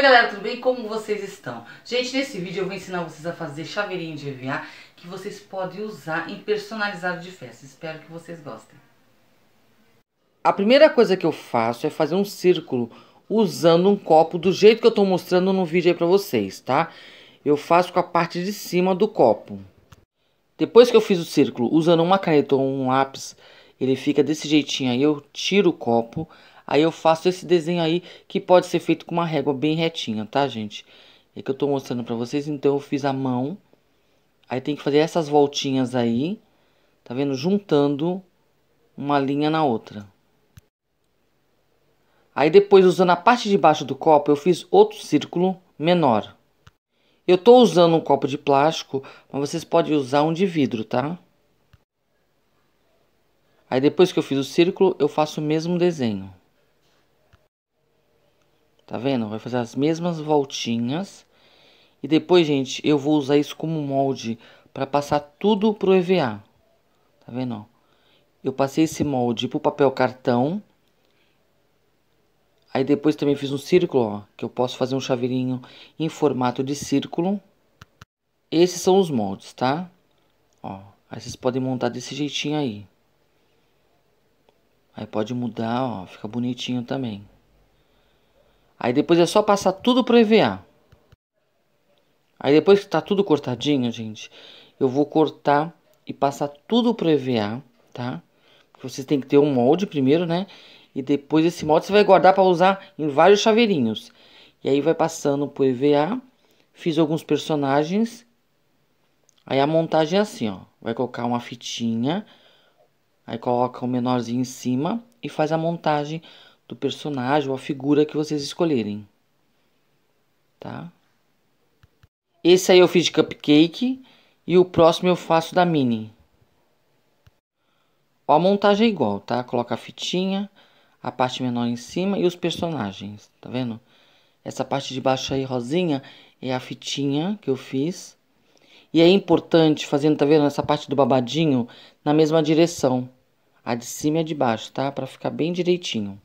Oi galera, tudo bem? Como vocês estão? Gente, nesse vídeo eu vou ensinar vocês a fazer chaveirinho de EVA que vocês podem usar em personalizado de festa. Espero que vocês gostem. A primeira coisa que eu faço é fazer um círculo usando um copo do jeito que eu tô mostrando no vídeo aí pra vocês, tá? Eu faço com a parte de cima do copo. Depois que eu fiz o círculo usando uma caneta ou um lápis, ele fica desse jeitinho aí, eu tiro o copo, aí eu faço esse desenho aí que pode ser feito com uma régua bem retinha, tá, gente? É que eu tô mostrando pra vocês, então eu fiz a mão. Aí tem que fazer essas voltinhas aí, tá vendo? Juntando uma linha na outra. Aí depois, usando a parte de baixo do copo, eu fiz outro círculo menor. Eu tô usando um copo de plástico, mas vocês podem usar um de vidro, tá? Aí depois que eu fiz o círculo, eu faço o mesmo desenho. Tá vendo? Vai fazer as mesmas voltinhas. E depois, gente, eu vou usar isso como molde para passar tudo pro EVA. Tá vendo? Eu passei esse molde pro papel cartão. Aí depois também fiz um círculo, ó, que eu posso fazer um chaveirinho em formato de círculo. Esses são os moldes, tá? Ó, aí vocês podem montar desse jeitinho aí. Aí pode mudar, ó, fica bonitinho também. Aí depois é só passar tudo pro EVA. Aí depois que tá tudo cortadinho, gente, eu vou cortar e passar tudo pro EVA, tá? Porque vocês tem que ter um molde primeiro, né? E depois esse molde você vai guardar para usar em vários chaveirinhos. E aí vai passando pro EVA, fiz alguns personagens. Aí a montagem é assim, ó. Vai colocar uma fitinha Aí coloca o menorzinho em cima e faz a montagem do personagem ou a figura que vocês escolherem. Tá? Esse aí eu fiz de cupcake e o próximo eu faço da mini. Ó, a montagem é igual, tá? Coloca a fitinha, a parte menor em cima e os personagens, tá vendo? Essa parte de baixo aí rosinha é a fitinha que eu fiz. E é importante fazendo, tá vendo, essa parte do babadinho na mesma direção. A de cima e a de baixo, tá? Para ficar bem direitinho.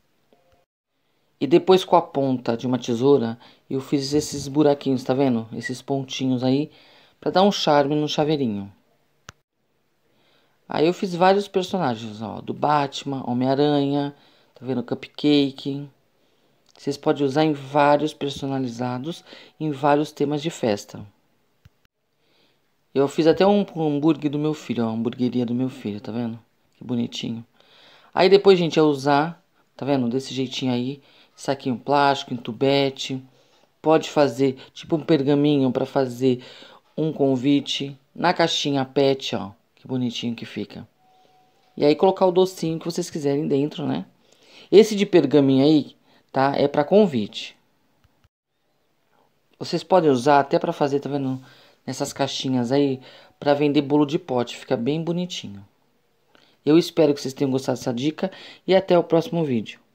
E depois com a ponta de uma tesoura, eu fiz esses buraquinhos, tá vendo? Esses pontinhos aí, para dar um charme no chaveirinho. Aí eu fiz vários personagens, ó, do Batman, Homem-Aranha, tá vendo? Cupcake. Vocês podem usar em vários personalizados, em vários temas de festa. Eu fiz até um hambúrguer do meu filho, ó, a hambúrgueria do meu filho, tá vendo? Que bonitinho. Aí depois, gente, é usar, tá vendo? Desse jeitinho aí, saquinho plástico, em tubete. Pode fazer tipo um pergaminho para fazer um convite na caixinha PET, ó. Que bonitinho que fica. E aí colocar o docinho que vocês quiserem dentro, né? Esse de pergaminho aí, tá? É para convite. Vocês podem usar até para fazer, tá vendo? Nessas caixinhas aí para vender bolo de pote, fica bem bonitinho. Eu espero que vocês tenham gostado dessa dica e até o próximo vídeo.